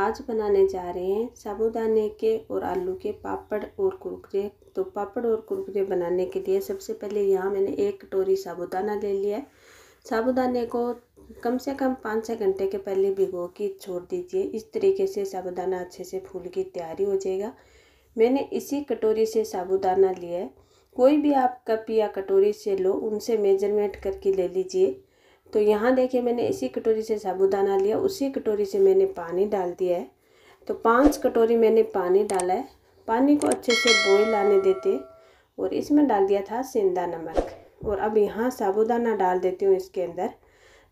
आज बनाने जा रहे हैं साबूदाने के और आलू के पापड़ और कुरकुरे तो पापड़ और कुरकुरे बनाने के लिए सबसे पहले यहाँ मैंने एक कटोरी साबूदाना ले लिया है साबूदाने को कम से कम पाँच छः घंटे के पहले भिगो के छोड़ दीजिए इस तरीके से साबूदाना अच्छे से फूल की तैयारी हो जाएगा मैंने इसी कटोरी से साबूदाना लिया है कोई भी आप कप या कटोरी से लो उनसे मेजरमेंट करके ले लीजिए तो यहाँ देखिए मैंने इसी कटोरी से साबुदाना लिया उसी कटोरी से मैंने पानी डाल दिया है तो पाँच कटोरी मैंने पानी डाला है पानी को अच्छे से बॉईल आने देते और इसमें डाल दिया था सेंधा नमक और अब यहाँ साबुदाना डाल देती हूँ इसके अंदर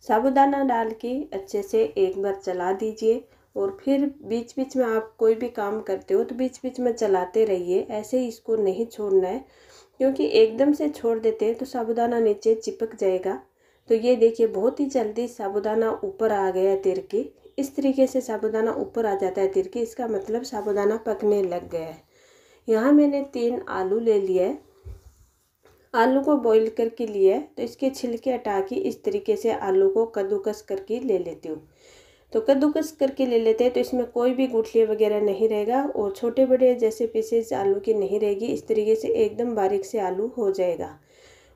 साबुदाना डाल के अच्छे से एक बार चला दीजिए और फिर बीच बीच में आप कोई भी काम करते हो तो बीच बीच में चलाते रहिए ऐसे ही इसको नहीं छोड़ना है क्योंकि एकदम से छोड़ देते हैं तो साबुदाना नीचे चिपक जाएगा तो ये देखिए बहुत ही जल्दी साबुदाना ऊपर आ गया है तिर के इस तरीके से साबुदाना ऊपर आ जाता है तिर के इसका मतलब साबुदाना पकने लग गया है यहाँ मैंने तीन आलू ले लिया है आलू को बॉईल करके लिए तो इसके छिलके हटा के इस तरीके से आलू को कद्दूकस करके ले लेती हूँ तो कद्दूकस करके ले लेते हैं तो इसमें कोई भी गुठली वगैरह नहीं रहेगा और छोटे बड़े जैसे पीसेस आलू की नहीं रहेगी इस तरीके से एकदम बारीक से आलू हो जाएगा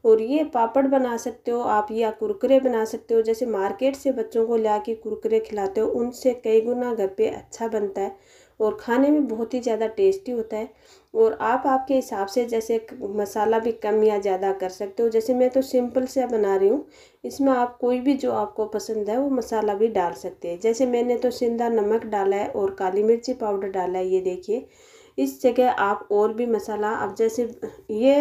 और ये पापड़ बना सकते हो आप या कुरकुरे बना सकते हो जैसे मार्केट से बच्चों को ला के कुरकुरे खिलाते हो उनसे कई गुना घर पे अच्छा बनता है और खाने में बहुत ही ज़्यादा टेस्टी होता है और आप आपके हिसाब से जैसे मसाला भी कम या ज़्यादा कर सकते हो जैसे मैं तो सिंपल से बना रही हूँ इसमें आप कोई भी जो आपको पसंद है वो मसाला भी डाल सकते हैं जैसे मैंने तो सिंधा नमक डाला है और काली मिर्ची पाउडर डाला है ये देखिए इस जगह आप और भी मसाला आप जैसे ये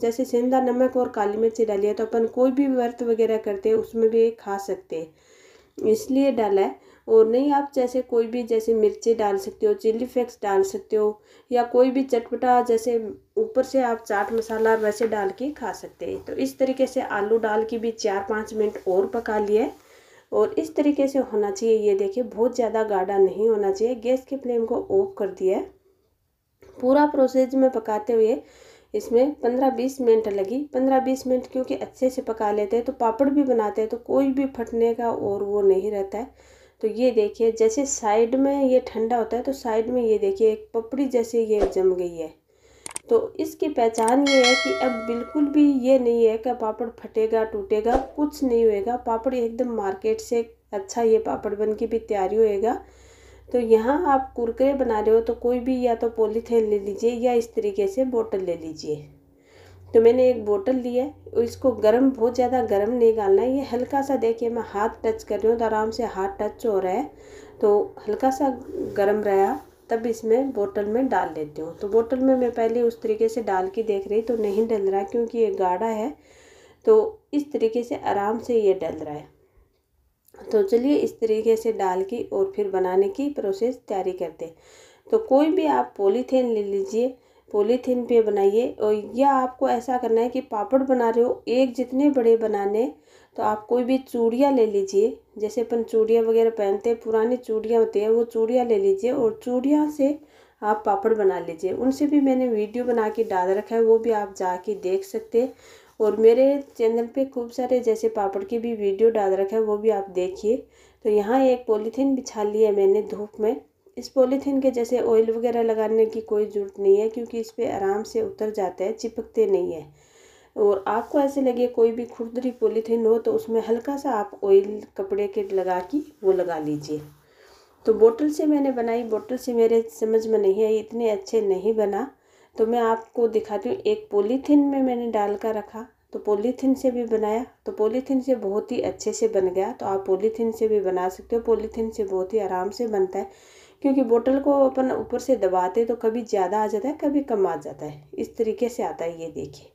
जैसे सेंधा नमक और काली मिर्ची डाली है तो अपन कोई भी व्रत वगैरह करते हैं उसमें भी खा सकते हैं इसलिए डाला है और नहीं आप जैसे कोई भी जैसे मिर्ची डाल सकते हो चिल्ली फ्लेक्स डाल सकते हो या कोई भी चटपटा जैसे ऊपर से आप चाट मसाला वैसे डाल के खा सकते हैं तो इस तरीके से आलू डाल के भी चार पाँच मिनट और पका लिए और इस तरीके से होना चाहिए ये देखिए बहुत ज़्यादा गाढ़ा नहीं होना चाहिए गैस के फ्लेम को ऑफ कर दिया है पूरा प्रोसेस में पकाते हुए इसमें पंद्रह बीस मिनट लगी पंद्रह बीस मिनट क्योंकि अच्छे से पका लेते हैं तो पापड़ भी बनाते हैं तो कोई भी फटने का और वो नहीं रहता है तो ये देखिए जैसे साइड में ये ठंडा होता है तो साइड में ये देखिए एक पपड़ी जैसे ये जम गई है तो इसकी पहचान ये है कि अब बिल्कुल भी ये नहीं है कि पापड़ फटेगा टूटेगा कुछ नहीं होएगा पापड़ एकदम मार्केट से अच्छा ये पापड़ बन के भी तैयारी होएगा तो यहाँ आप कुरकुरे बना रहे हो तो कोई भी या तो पॉलीथीन ले लीजिए या इस तरीके से बोतल ले लीजिए तो मैंने एक बोतल लिया है इसको गर्म बहुत ज़्यादा गर्म नहीं डालना है ये हल्का सा देखिए मैं हाथ टच कर रही हूँ तो आराम से हाथ टच हो रहा है तो हल्का सा गर्म रहा तब इसमें बोतल में डाल लेती हूँ तो बोतल में मैं पहले उस तरीके से डाल के देख रही तो नहीं डल रहा क्योंकि ये गाढ़ा है तो इस तरीके से आराम से ये डल रहा है तो चलिए इस तरीके से डाल के और फिर बनाने की प्रोसेस तैयारी करते हैं तो कोई भी आप पॉलीथीन ले लीजिए पॉलीथीन पे बनाइए और या आपको ऐसा करना है कि पापड़ बना रहे हो एक जितने बड़े बनाने तो आप कोई भी चूड़ियाँ ले लीजिए जैसे अपन चूड़ियाँ वगैरह पहनते हैं पुरानी चूड़ियाँ होती हैं वो चूड़ियाँ ले लीजिए और चूड़ियाँ से आप पापड़ बना लीजिए उनसे भी मैंने वीडियो बना के डाल रखा है वो भी आप जाके देख सकते हैं और मेरे चैनल पे खूब सारे जैसे पापड़ की भी वीडियो डाल रखा है वो भी आप देखिए तो यहाँ एक पॉलीथीन बिछा ली है मैंने धूप में इस पॉलीथीन के जैसे ऑयल वगैरह लगाने की कोई ज़रूरत नहीं है क्योंकि इस पर आराम से उतर जाता है चिपकते नहीं है और आपको ऐसे लगे कोई भी खुरदरी पॉलीथीन हो तो उसमें हल्का सा आप ऑयल कपड़े के लगा के वो लगा लीजिए तो बोतल से मैंने बनाई बोतल से मेरे समझ में नहीं आई इतने अच्छे नहीं बना तो मैं आपको दिखाती हूँ एक पॉलीथीन में मैंने डाल कर रखा तो पॉलीथीन से भी बनाया तो पॉलीथीन से बहुत ही अच्छे से बन गया तो आप पॉलीथीन से भी बना सकते हो पॉलीथीन से बहुत ही आराम से बनता है क्योंकि बोतल को अपन ऊपर से दबाते तो कभी ज़्यादा आ जाता है कभी कम आ जाता है इस तरीके से आता है ये देखिए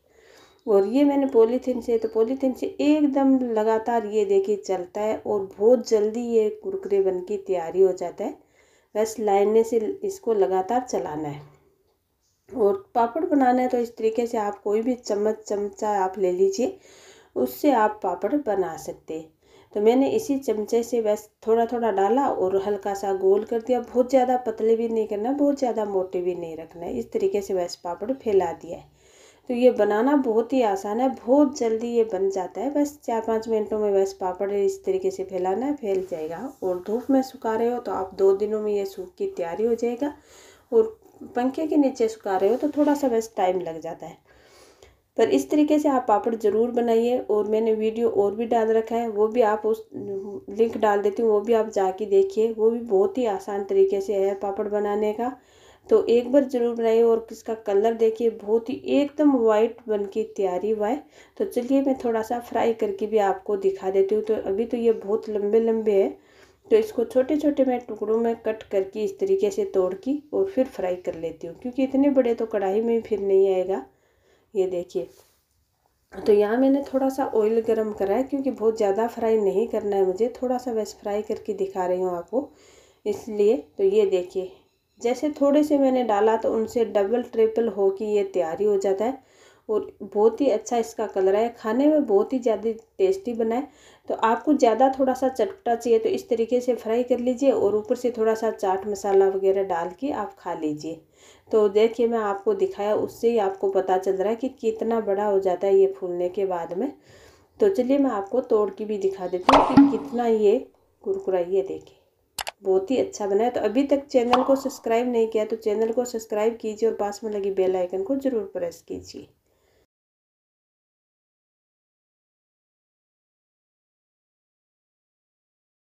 और ये मैंने पॉलीथीन से तो पॉलीथीन से एकदम लगातार ये देखिए चलता है और बहुत जल्दी ये कुरकुरे बन की तैयारी हो जाता है बस लाइने से इसको लगातार चलाना है और पापड़ बनाना है तो इस तरीके से आप कोई भी चम्मच चमचा आप ले लीजिए उससे आप पापड़ बना सकते हैं तो मैंने इसी चमचे से बस थोड़ा थोड़ा डाला और हल्का सा गोल कर दिया बहुत ज़्यादा पतले भी नहीं करना बहुत ज़्यादा मोटे भी नहीं रखना है इस तरीके से बस पापड़ फैला दिया है तो ये बनाना बहुत ही आसान है बहुत जल्दी ये बन जाता है बस चार पाँच मिनटों में बस पापड़ इस तरीके से फैलाना है फैल जाएगा और धूप में सुखा रहे हो तो आप दो दिनों में ये सूख की तैयारी हो जाएगा और पंखे के नीचे सुखा रहे हो तो थोड़ा सा वैसे टाइम लग जाता है पर इस तरीके से आप पापड़ ज़रूर बनाइए और मैंने वीडियो और भी डाल रखा है वो भी आप उस लिंक डाल देती हूँ वो भी आप जाके देखिए वो भी बहुत ही आसान तरीके से है पापड़ बनाने का तो एक बार ज़रूर बनाइए और किसका कलर देखिए बहुत ही एकदम वाइट बन के तैयारी हुआ है तो चलिए मैं थोड़ा सा फ्राई करके भी आपको दिखा देती हूँ तो अभी तो ये बहुत लंबे लंबे है तो इसको छोटे छोटे मैं टुकड़ों में कट करके इस तरीके से तोड़ की और फिर फ्राई कर लेती हूँ क्योंकि इतने बड़े तो कढ़ाई में फिर नहीं आएगा ये देखिए तो यहाँ मैंने थोड़ा सा ऑयल गरम करा है क्योंकि बहुत ज़्यादा फ्राई नहीं करना है मुझे थोड़ा सा वैसे फ्राई करके दिखा रही हूँ आपको इसलिए तो ये देखिए जैसे थोड़े से मैंने डाला तो उनसे डबल ट्रिपल हो कि ये तैयारी हो जाता है और बहुत ही अच्छा इसका कलर है खाने में बहुत ही ज़्यादा टेस्टी बना है तो आपको ज़्यादा थोड़ा सा चटपटा चाहिए तो इस तरीके से फ्राई कर लीजिए और ऊपर से थोड़ा सा चाट मसाला वगैरह डाल के आप खा लीजिए तो देखिए मैं आपको दिखाया उससे ही आपको पता चल रहा है कि कितना बड़ा हो जाता है ये फूलने के बाद में तो चलिए मैं आपको तोड़ के भी दिखा देती हूँ कि कितना ये कुरकुरा ये देखिए बहुत ही अच्छा बना है तो अभी तक चैनल को सब्सक्राइब नहीं किया तो चैनल को सब्सक्राइब कीजिए और पास में लगी बेल आइकन को ज़रूर प्रेस कीजिए